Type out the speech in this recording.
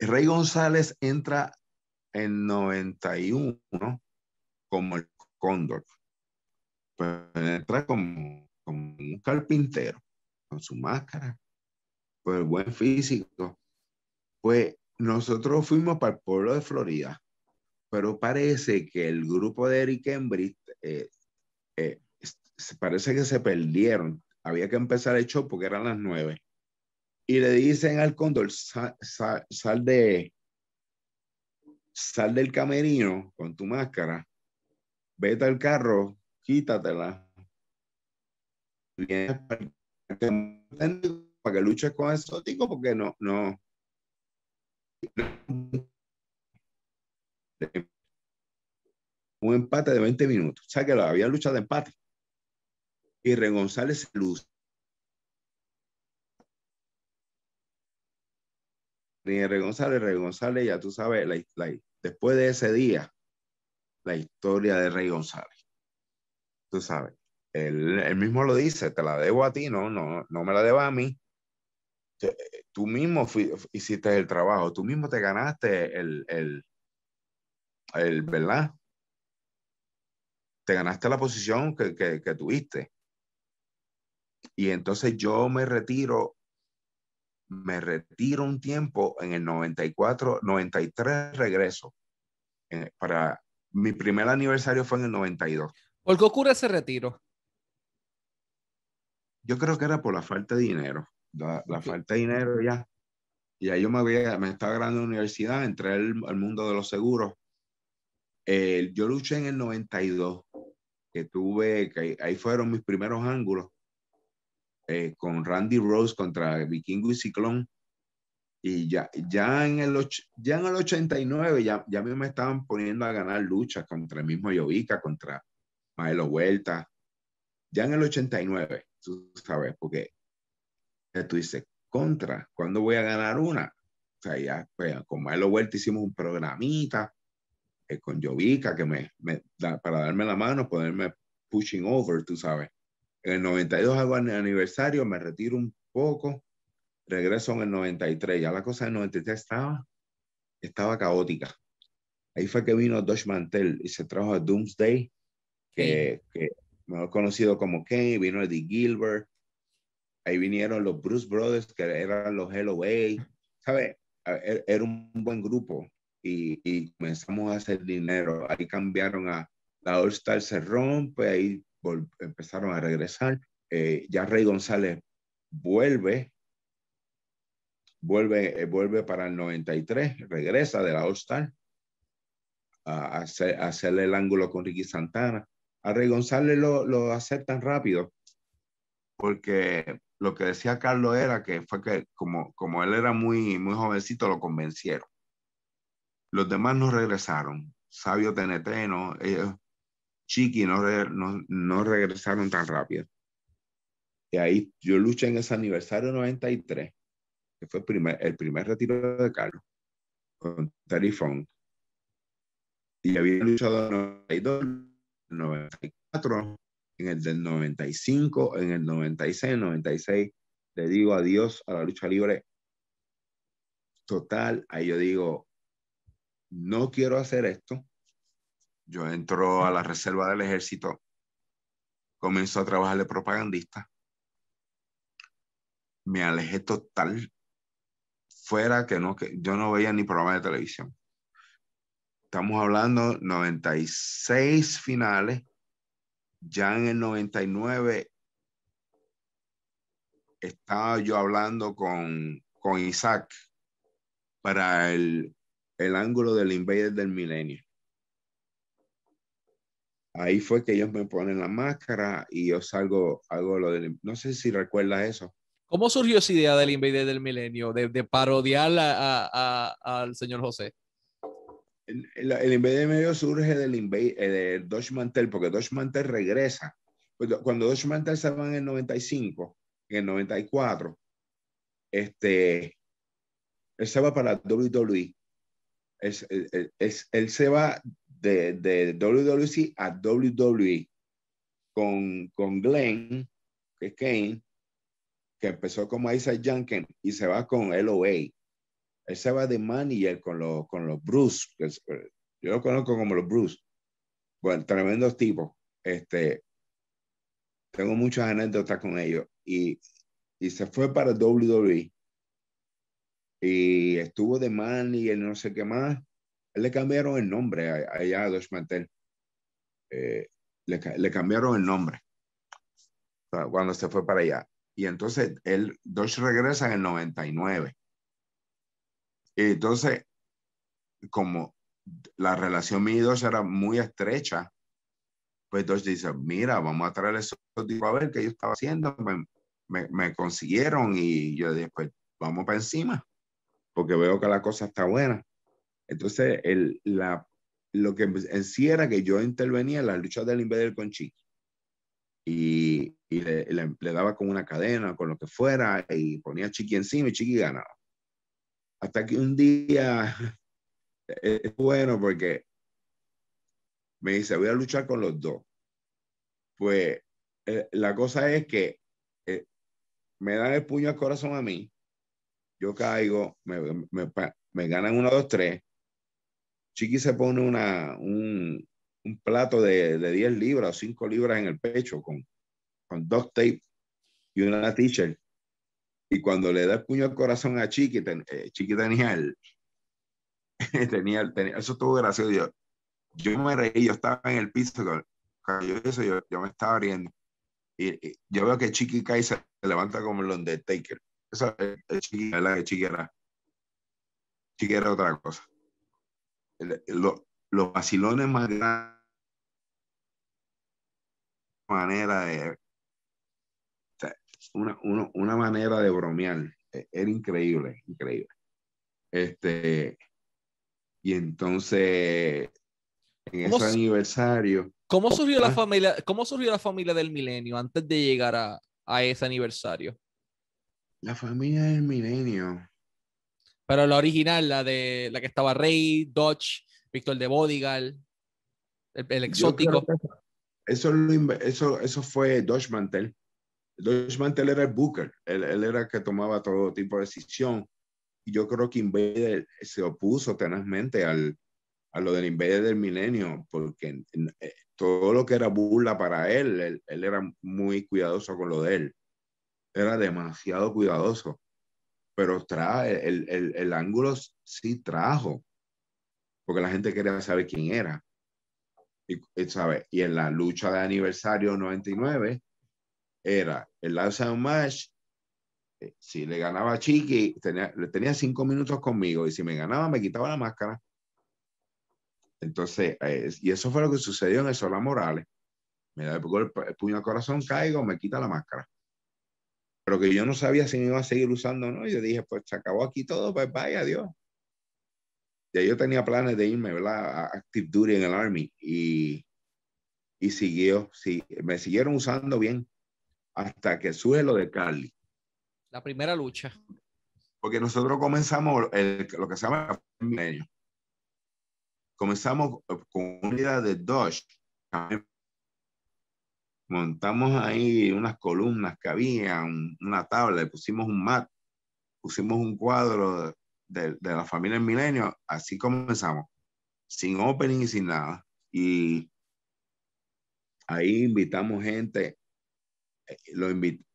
Rey González entra en 91 como el cóndor. Pues, entra como, un carpintero con su máscara, el pues, buen físico. Pues nosotros fuimos para el pueblo de Florida, pero parece que el grupo de Eric Embrist, eh, eh, parece que se perdieron. Había que empezar el show porque eran las nueve y le dicen al cóndor, sal, de, sal del camerino con tu máscara, vete al carro, quítatela, Viene para que luches con exótico porque no, no. Un empate de 20 minutos. O que había lucha de empate. Y Rey González se luce Rey González, Rey González, ya tú sabes, la, después de ese día, la historia de Rey González. Tú sabes, él, mismo lo dice, te la debo a ti, no, no, no me la debo a mí. Tú mismo hiciste el trabajo, tú mismo te ganaste el, el, el ¿verdad? Te ganaste la posición que tuviste. Y entonces yo me retiro me retiro un tiempo, en el 94, 93 regreso. para mi primer aniversario fue en el 92. ¿Por qué ocurre ese retiro? Yo creo que era por la falta de dinero. La, falta de dinero ya. Ya yo me, había, me estaba grabando en la universidad, entré al, mundo de los seguros. Eh, yo luché en el 92, que tuve, que ahí fueron mis primeros ángulos eh, con Randy Rose contra Vikingo y Ciclón. Y ya, ya, en, el ya en el 89 ya, ya me estaban poniendo a ganar luchas contra el mismo Yovica, contra Maelo Vuelta. Ya en el 89, tú sabes, porque tú dices, contra, ¿cuándo voy a ganar una? O sea, ya pues, con Maelo Vuelta hicimos un programita eh, con Yovica que me, me para darme la mano, ponerme pushing over, tú sabes. En el 92 hago el aniversario, me retiro un poco, regreso en el 93. Ya la cosa del 93 estaba, estaba caótica. Ahí fue que vino Dodge Mantel y se trajo a Doomsday, que, conocido como Kane, vino Eddie Gilbert. Ahí vinieron los Bruce Brothers, que eran los Hello ¿Sabes? E-, era un buen grupo y, comenzamos a hacer dinero. Ahí cambiaron a la All Star se rompe, ahí empezaron a regresar. Eh, ya Rey González vuelve, vuelve, eh, vuelve para el 93, regresa de la hostal a, hacer, hacerle el ángulo con Ricky Santana. A Rey González lo, lo aceptan rápido porque lo que decía Carlos era que fue que como, como él era muy, muy jovencito, lo convencieron. Los demás no regresaron. Sabio TNT, ellos, Chiqui no, no, regresaron tan rápido. Y ahí yo luché en ese aniversario 93, que fue el primer, el primer retiro de Carlos, con Terry Y había luchado en 92, 94, en el del 95, en el 96, 96. Le digo adiós a la lucha libre total. Ahí yo digo, no quiero hacer esto. Yo entro a la reserva del ejército, comenzó a trabajar de propagandista. Me alejé total, fuera que, no, que yo no veía ni programa de televisión. Estamos hablando 96 finales, ya en el 99 estaba yo hablando con, con Isaac para el, el ángulo del Invader del Milenio. Ahí fue que ellos me ponen la máscara y yo salgo, hago lo del... No sé si recuerdas eso. ¿Cómo surgió esa idea del Invader del Milenio, de, parodiar al señor José? El, el, el Invader del Milenio surge del, invade, eh, del Dodge Mantel, porque Dodge Mantel regresa. Cuando Dodge Mantel se va en el 95, en el 94, este, él se va para WWE. Eh, eh, es, él se va de, de WWC a WWE con, Glenn, que es Kane, que empezó como Isaac Junkin y se va con LOA. Él se va de manager con los, con los Bruce. Eh, yo lo conozco como los Bruce. Bueno, tremendos tipos. Este, tengo muchas anécdotas con ellos. Y, y se fue para WWE. Y estuvo de manager, no sé qué más le cambiaron el nombre allá a Dos Mantel. Eh, le, le, cambiaron el nombre cuando se fue para allá. Y entonces él, regresa en el 99. Y entonces, como la relación mi y Dodge era muy estrecha, pues dos dice, mira, vamos a traer eso. Digo, a ver qué yo estaba haciendo. Me, me consiguieron y yo después pues, vamos para encima, porque veo que la cosa está buena. Entonces, el, la, lo que pues, en sí era que yo intervenía en la lucha del Invader con Chiqui. Y, le, daba con una cadena, con lo que fuera, y ponía Chiqui encima y Chiqui ganaba. Hasta que un día, es bueno porque me dice, voy a luchar con los dos. Pues eh, la cosa es que eh, me dan el puño al corazón a mí, yo caigo, me, me, ganan uno, dos, tres. Chiqui se pone una, un, plato de, 10 libras o 5 libras en el pecho con, con tapes y una t Y cuando le da el puño al corazón a Chiqui, eh, Chiqui tenía el, tenía, eso estuvo gracioso. Dios yo me reí, yo estaba en el piso, yo, yo, me estaba riendo. Y, yo veo que Chiqui cae y se levanta como el Undertaker. esa es eh, Chiqui, Chiqui era, Chiqui era otra cosa los vacilones más grandes manera de una, manera de bromear e, era increíble increíble este y entonces en ese aniversario ¿cómo surgió la ah. familia cómo surgió la familia del milenio antes de llegar a, a ese aniversario la familia del milenio pero la original, la de la que estaba Rey, Dodge, Víctor de Bodigal, el, exótico. Eso, eso, eso fue Dodge Mantel. Dodge Mantel era el Booker, él, era el que tomaba todo tipo de decisión. Y yo creo que Invader se opuso tenazmente al, a lo del Invader del Milenio, porque eh, todo lo que era burla para él, él era muy cuidadoso con lo de él. Era demasiado cuidadoso pero trae, el, el, el ángulo sí trajo, porque la gente quería saber quién era. Y, ¿sabe? y en la lucha de aniversario 99, era el Lance Match. Eh, si le ganaba a Chiqui, tenía, le tenía cinco minutos conmigo y si me ganaba, me quitaba la máscara. Entonces, eh, y eso fue lo que sucedió en el Sola Morales. Me da el, el, puño al corazón, caigo, me quita la máscara pero que yo no sabía si me iba a seguir usando ¿no? no. Yo dije, pues se acabó aquí todo, pues vaya, adiós. Ya yo tenía planes de irme, ¿verdad? A Active Duty en el Army y, y siguió, sí, me siguieron usando bien hasta que suelo lo de Carly. La primera lucha. Porque nosotros comenzamos el, lo que se llama Comenzamos eh, con unidad de Dodge, montamos ahí unas columnas que había, una tabla, le pusimos un mat, pusimos un cuadro de, la familia del milenio, así comenzamos, sin opening y sin nada. Y ahí invitamos gente, eh, lo invitamos.